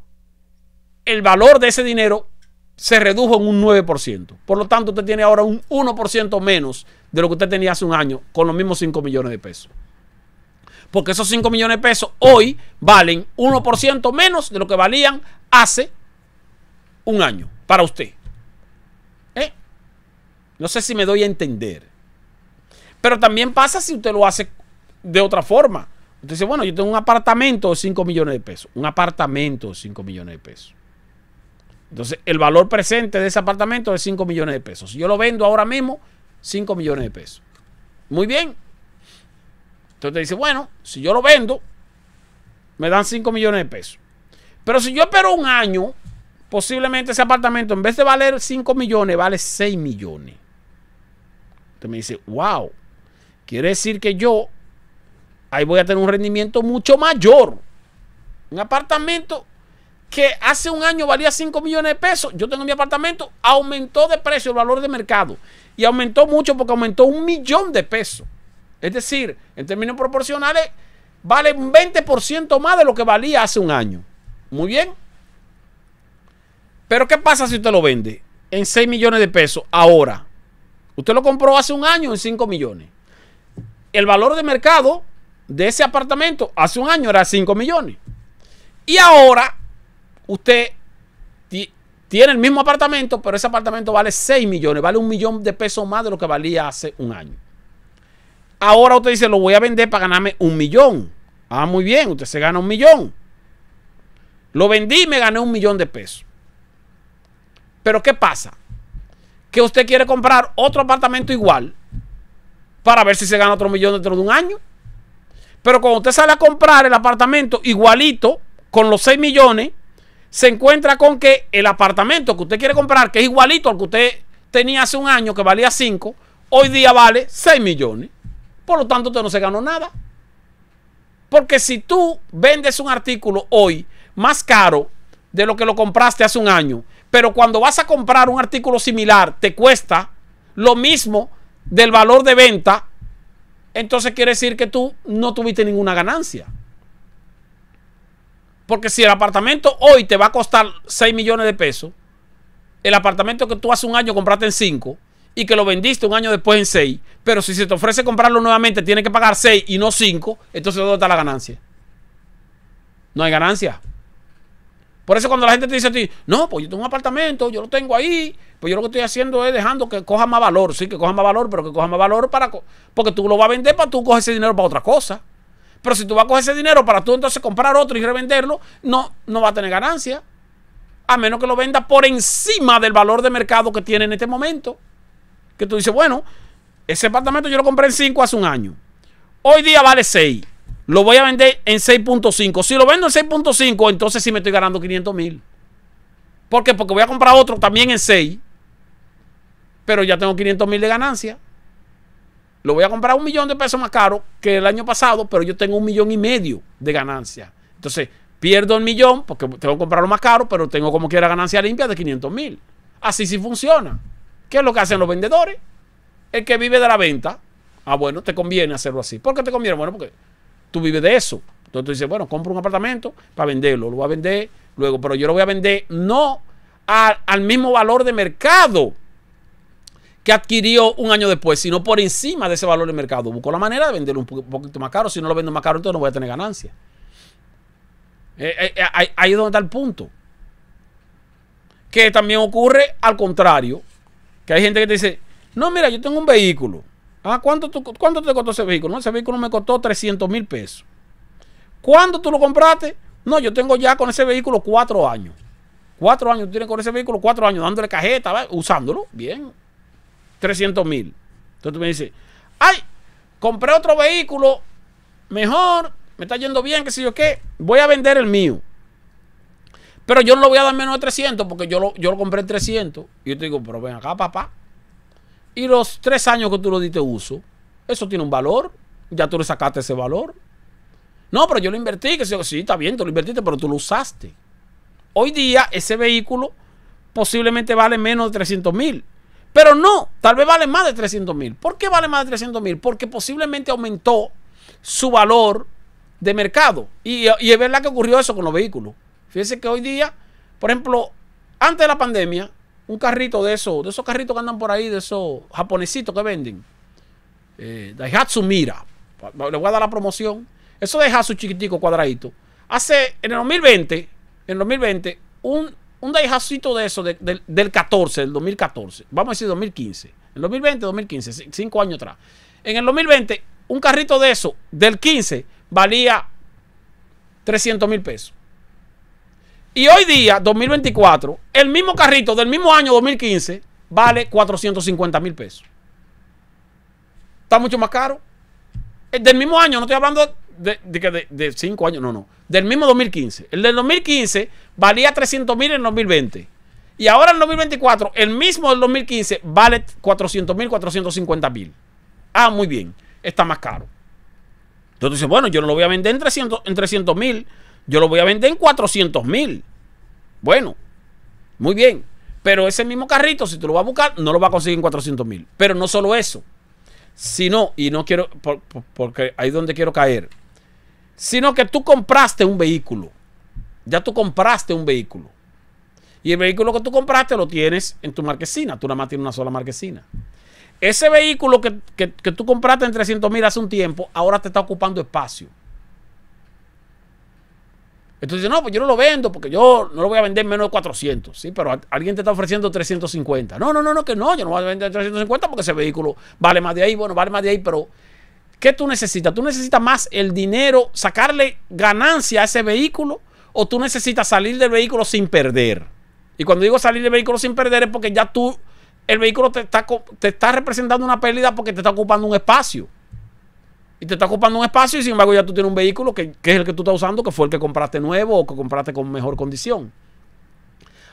el valor de ese dinero se redujo en un 9%. Por lo tanto, usted tiene ahora un 1% menos de lo que usted tenía hace un año con los mismos 5 millones de pesos. Porque esos 5 millones de pesos hoy valen 1% menos de lo que valían hace un año para usted. ¿Eh? No sé si me doy a entender. Pero también pasa si usted lo hace de otra forma. Usted dice, bueno, yo tengo un apartamento de 5 millones de pesos. Un apartamento de 5 millones de pesos. Entonces, el valor presente de ese apartamento es 5 millones de pesos. Yo lo vendo ahora mismo, 5 millones de pesos. Muy bien. Entonces dice, bueno, si yo lo vendo, me dan 5 millones de pesos. Pero si yo espero un año, posiblemente ese apartamento, en vez de valer 5 millones, vale 6 millones. Entonces me dice, wow, quiere decir que yo ahí voy a tener un rendimiento mucho mayor. Un apartamento que hace un año valía 5 millones de pesos, yo tengo mi apartamento, aumentó de precio el valor de mercado. Y aumentó mucho porque aumentó un millón de pesos. Es decir, en términos proporcionales, vale un 20% más de lo que valía hace un año. Muy bien. Pero ¿qué pasa si usted lo vende en 6 millones de pesos ahora? Usted lo compró hace un año en 5 millones. El valor de mercado de ese apartamento hace un año era 5 millones. Y ahora usted tiene el mismo apartamento, pero ese apartamento vale 6 millones, vale un millón de pesos más de lo que valía hace un año. Ahora usted dice, lo voy a vender para ganarme un millón. Ah, muy bien, usted se gana un millón. Lo vendí y me gané un millón de pesos. Pero ¿qué pasa? Que usted quiere comprar otro apartamento igual para ver si se gana otro millón dentro de un año. Pero cuando usted sale a comprar el apartamento igualito, con los 6 millones, se encuentra con que el apartamento que usted quiere comprar, que es igualito al que usted tenía hace un año, que valía 5, hoy día vale 6 millones. Por lo tanto, usted no se ganó nada. Porque si tú vendes un artículo hoy más caro de lo que lo compraste hace un año, pero cuando vas a comprar un artículo similar te cuesta lo mismo del valor de venta, entonces quiere decir que tú no tuviste ninguna ganancia. Porque si el apartamento hoy te va a costar 6 millones de pesos, el apartamento que tú hace un año compraste en 5 y que lo vendiste un año después en 6, pero si se te ofrece comprarlo nuevamente, tienes que pagar 6 y no 5, entonces ¿dónde está la ganancia? No hay ganancia. Por eso cuando la gente te dice a ti, no, pues yo tengo un apartamento, yo lo tengo ahí, pues yo lo que estoy haciendo es dejando que coja más valor, sí, que coja más valor, pero que coja más valor para... Porque tú lo vas a vender para tú coges ese dinero para otra cosa. Pero si tú vas a coger ese dinero para tú entonces comprar otro y revenderlo, no, no va a tener ganancia. A menos que lo venda por encima del valor de mercado que tiene en este momento. Que tú dices, bueno, ese apartamento yo lo compré en 5 hace un año. Hoy día vale 6. Lo voy a vender en 6.5. Si lo vendo en 6.5, entonces sí me estoy ganando 500 mil. ¿Por qué? Porque voy a comprar otro también en 6. Pero ya tengo 500 mil de ganancia. Lo voy a comprar un millón de pesos más caro que el año pasado, pero yo tengo un millón y medio de ganancia. Entonces, pierdo el millón porque tengo que comprarlo más caro, pero tengo como quiera ganancia limpia de 500 mil. Así sí funciona. ¿Qué es lo que hacen los vendedores? El que vive de la venta. Ah, bueno, te conviene hacerlo así. ¿Por qué te conviene? Bueno, porque tú vives de eso. Entonces tú dices, bueno, compro un apartamento para venderlo, lo voy a vender luego, pero yo lo voy a vender no al mismo valor de mercado adquirió un año después, sino por encima de ese valor de mercado. Buscó la manera de venderlo un poquito más caro. Si no lo vendo más caro, entonces no voy a tener ganancia. Eh, eh, eh, ahí, es donde está el punto. Que también ocurre al contrario. Que hay gente que te dice, no, mira, yo tengo un vehículo. Ah, ¿cuánto, te costó ese vehículo? No, ese vehículo me costó 300 mil pesos. ¿Cuándo tú lo compraste? No, yo tengo ya con ese vehículo cuatro años. Cuatro años, tú tienes con ese vehículo cuatro años dándole cajeta, usándolo, bien, 300 mil. Entonces tú me dices, ay, compré otro vehículo mejor, me está yendo bien, qué sé yo qué, voy a vender el mío. Pero yo no lo voy a dar menos de 300 porque yo lo, yo lo compré en 300. Y yo te digo, pero ven acá, papá. Y los tres años que tú lo diste uso, eso tiene un valor. Ya tú le sacaste ese valor. No, pero yo lo invertí. Que sí, sí, está bien, tú lo invertiste, pero tú lo usaste. Hoy día ese vehículo posiblemente vale menos de 300 mil. Pero no, tal vez vale más de 300 mil. ¿Por qué vale más de 300 mil? Porque posiblemente aumentó su valor de mercado. Y, y, es verdad que ocurrió eso con los vehículos. Fíjense que hoy día, por ejemplo, antes de la pandemia, un carrito de esos, de esos carritos que andan por ahí, de esos japonesitos que venden, eh, Daihatsu Mira, le voy a dar la promoción. Eso de Daihatsu chiquitico, cuadradito. Hace, en el 2020, en el 2020, un un dejacito de eso del 14, del 2014, vamos a decir 2015, el 2020, 2015, cinco años atrás. En el 2020, un carrito de eso, del 15, valía 300 mil pesos. Y hoy día, 2024, el mismo carrito del mismo año 2015 vale 450 mil pesos. Está mucho más caro. Eh, del mismo año, no estoy hablando de de, 5 cinco años, no, no, del mismo 2015. El del 2015 valía 300 mil en 2020. Y ahora en 2024, el mismo del 2015 vale 400 mil, 450 mil. Ah, muy bien, está más caro. Entonces dices, bueno, yo no lo voy a vender en 300 mil, yo lo voy a vender en 400 mil. Bueno, muy bien. Pero ese mismo carrito, si tú lo vas a buscar, no lo vas a conseguir en 400 mil. Pero no solo eso, sino, y no quiero, porque ahí es donde quiero caer sino que tú compraste un vehículo. Ya tú compraste un vehículo. Y el vehículo que tú compraste lo tienes en tu marquesina. Tú nada más tienes una sola marquesina. Ese vehículo que, tú compraste en 300 mil hace un tiempo, ahora te está ocupando espacio. Entonces, no, pues yo no lo vendo porque yo no lo voy a vender menos de 400, ¿sí? Pero alguien te está ofreciendo 350. No, no, no, no, que no, yo no voy a vender 350 porque ese vehículo vale más de ahí, bueno, vale más de ahí, pero ¿Qué tú necesitas? ¿Tú necesitas más el dinero, sacarle ganancia a ese vehículo? ¿O tú necesitas salir del vehículo sin perder? Y cuando digo salir del vehículo sin perder es porque ya tú, el vehículo te está, te está representando una pérdida porque te está ocupando un espacio. Y te está ocupando un espacio y sin embargo ya tú tienes un vehículo que, que es el que tú estás usando, que fue el que compraste nuevo o que compraste con mejor condición.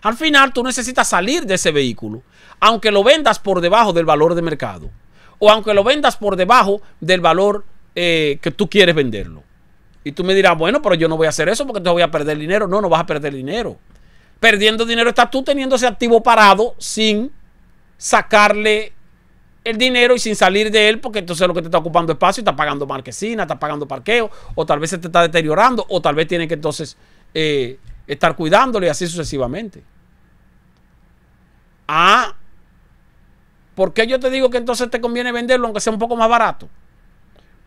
Al final tú necesitas salir de ese vehículo, aunque lo vendas por debajo del valor de mercado o aunque lo vendas por debajo del valor eh, que tú quieres venderlo. Y tú me dirás, bueno, pero yo no voy a hacer eso porque te voy a perder dinero. No, no vas a perder dinero. Perdiendo dinero estás tú teniendo ese activo parado sin sacarle el dinero y sin salir de él, porque entonces lo que te está ocupando espacio, está pagando marquesina, está pagando parqueo, o tal vez se te está deteriorando, o tal vez tiene que entonces eh, estar cuidándolo y así sucesivamente. a ah, ¿Por qué yo te digo que entonces te conviene venderlo aunque sea un poco más barato?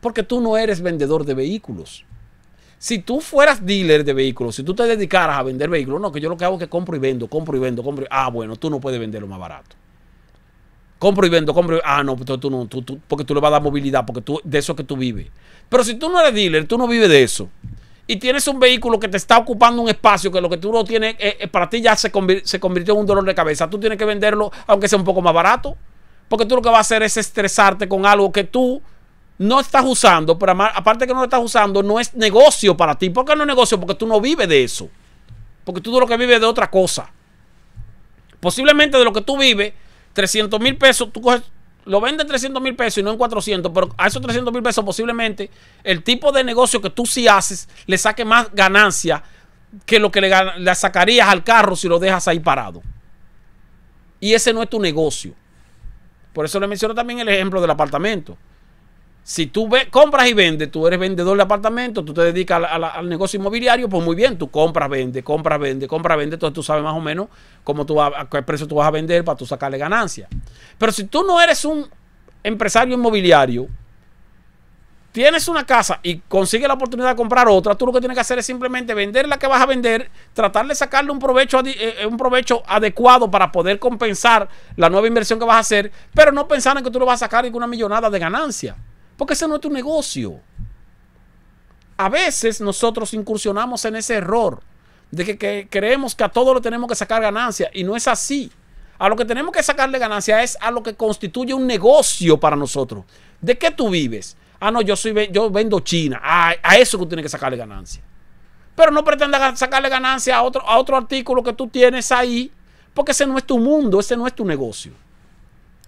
Porque tú no eres vendedor de vehículos. Si tú fueras dealer de vehículos, si tú te dedicaras a vender vehículos, no, que yo lo que hago es que compro y vendo, compro y vendo, compro Ah, bueno, tú no puedes venderlo más barato. Compro y vendo, compro y... Ah, no, tú, tú, porque tú le vas a dar movilidad, porque tú, de eso que tú vives. Pero si tú no eres dealer, tú no vives de eso y tienes un vehículo que te está ocupando un espacio que lo que tú no tienes eh, eh, para ti ya se, convirtió en un dolor de cabeza. Tú tienes que venderlo aunque sea un poco más barato. Porque tú lo que vas a hacer es estresarte con algo que tú no estás usando, pero aparte que no lo estás usando, no es negocio para ti. ¿Por qué no es negocio? Porque tú no vives de eso. Porque tú lo que vives de otra cosa. Posiblemente de lo que tú vives, 300 mil pesos, tú lo vendes 300 mil pesos y no en 400, pero a esos 300 mil pesos posiblemente el tipo de negocio que tú sí haces le saque más ganancia que lo que le, le sacarías al carro si lo dejas ahí parado. Y ese no es tu negocio. Por eso le menciono también el ejemplo del apartamento. Si tú ve, compras y vendes, tú eres vendedor de apartamento, tú te dedicas al negocio inmobiliario, pues muy bien, tú compras, vendes, compras, vendes, compras, vendes, entonces tú sabes más o menos cómo tú a qué precio tú vas a vender para tú sacarle ganancia. Pero si tú no eres un empresario inmobiliario, tienes una casa y consigues la oportunidad de comprar otra, tú lo que tienes que hacer es simplemente vender la que vas a vender, tratar de sacarle un provecho, eh, eh, un provecho adecuado para poder compensar la nueva inversión que vas a hacer, pero no pensar en que tú lo vas a sacar una millonada de ganancia, porque ese no es tu negocio. A veces nosotros incursionamos en ese error de que, creemos que a todo lo tenemos que sacar ganancia y no es así. A lo que tenemos que sacarle ganancia es a lo que constituye un negocio para nosotros. ¿De qué tú vives? Ah, no, yo, soy, yo vendo China. a eso que tú tienes que sacarle ganancia. Pero no pretendas sacarle ganancia a otro, a otro artículo que tú tienes ahí, porque ese no es tu mundo, ese no es tu negocio.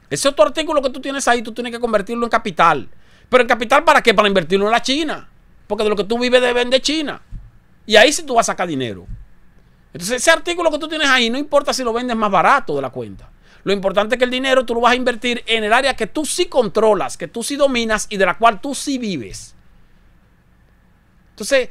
Ese otro artículo que tú tienes ahí, tú tienes que convertirlo en capital. Pero el capital para qué? Para invertirlo en la China. Porque de lo que tú vives de vender China. Y ahí sí tú vas a sacar dinero. Entonces ese artículo que tú tienes ahí, no importa si lo vendes más barato de la cuenta. Lo importante es que el dinero tú lo vas a invertir en el área que tú sí controlas, que tú sí dominas y de la cual tú sí vives. Entonces,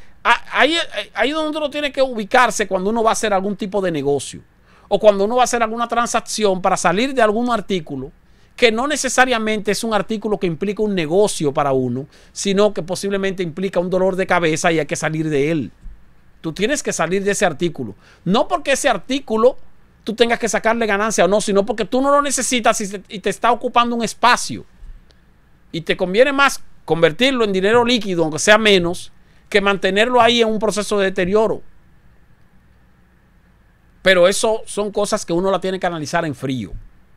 ahí, es donde uno tiene que ubicarse cuando uno va a hacer algún tipo de negocio o cuando uno va a hacer alguna transacción para salir de algún artículo que no necesariamente es un artículo que implica un negocio para uno, sino que posiblemente implica un dolor de cabeza y hay que salir de él. Tú tienes que salir de ese artículo. No porque ese artículo tú tengas que sacarle ganancia o no, sino porque tú no lo necesitas y, te, está ocupando un espacio. Y te conviene más convertirlo en dinero líquido, aunque sea menos, que mantenerlo ahí en un proceso de deterioro. Pero eso son cosas que uno la tiene que analizar en frío,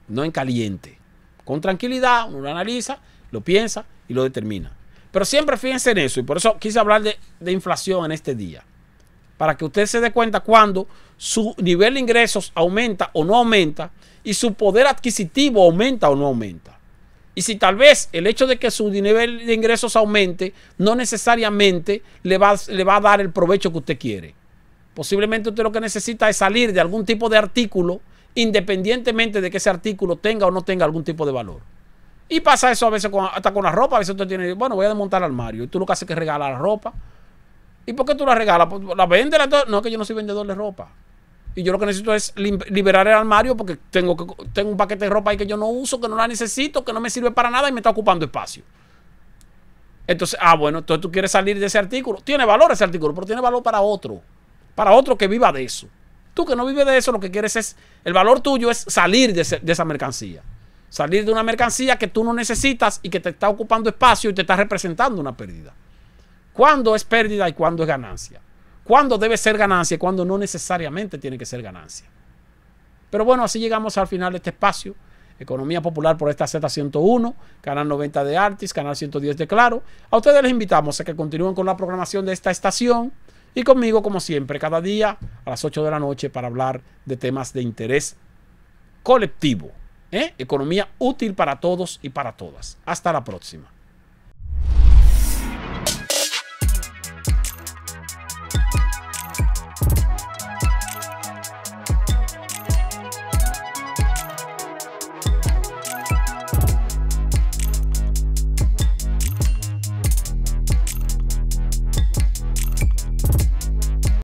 no en caliente. Con tranquilidad, uno lo analiza, lo piensa y lo determina. Pero siempre fíjense en eso y por eso quise hablar de, de inflación en este día. Para que usted se dé cuenta cuando su nivel de ingresos aumenta o no aumenta y su poder adquisitivo aumenta o no aumenta. Y si tal vez el hecho de que su nivel de ingresos aumente no necesariamente le va, le va a dar el provecho que usted quiere. Posiblemente usted lo que necesita es salir de algún tipo de artículo independientemente de que ese artículo tenga o no tenga algún tipo de valor. Y pasa eso a veces hasta con la ropa. A veces usted tiene, bueno, voy a desmontar el armario. Y tú lo que haces es que regalar la ropa ¿Y por qué tú la regalas? Pues, la vende la No, que yo no soy vendedor de ropa. Y yo lo que necesito es liberar el armario porque tengo, tengo un paquete de ropa ahí que yo no uso, que no la necesito, que no me sirve para nada y me está ocupando espacio. Entonces, ah, bueno, entonces tú quieres salir de ese artículo. Tiene valor ese artículo, pero tiene valor para otro. Para otro que viva de eso. Tú que no vives de eso, lo que quieres es, el valor tuyo es salir de esa mercancía. Salir de una mercancía que tú no necesitas y que te está ocupando espacio y te está representando una pérdida. ¿Cuándo es pérdida y cuándo es ganancia? ¿Cuándo debe ser ganancia y cuándo no necesariamente tiene que ser ganancia? Pero bueno, así llegamos al final de este espacio. Economía Popular por esta Z101, Canal 90 de Artis, Canal 110 de Claro. A ustedes les invitamos a que continúen con la programación de esta estación y conmigo, como siempre, cada día a las 8 de la noche para hablar de temas de interés colectivo. ¿eh? Economía útil para todos y para todas. Hasta la próxima.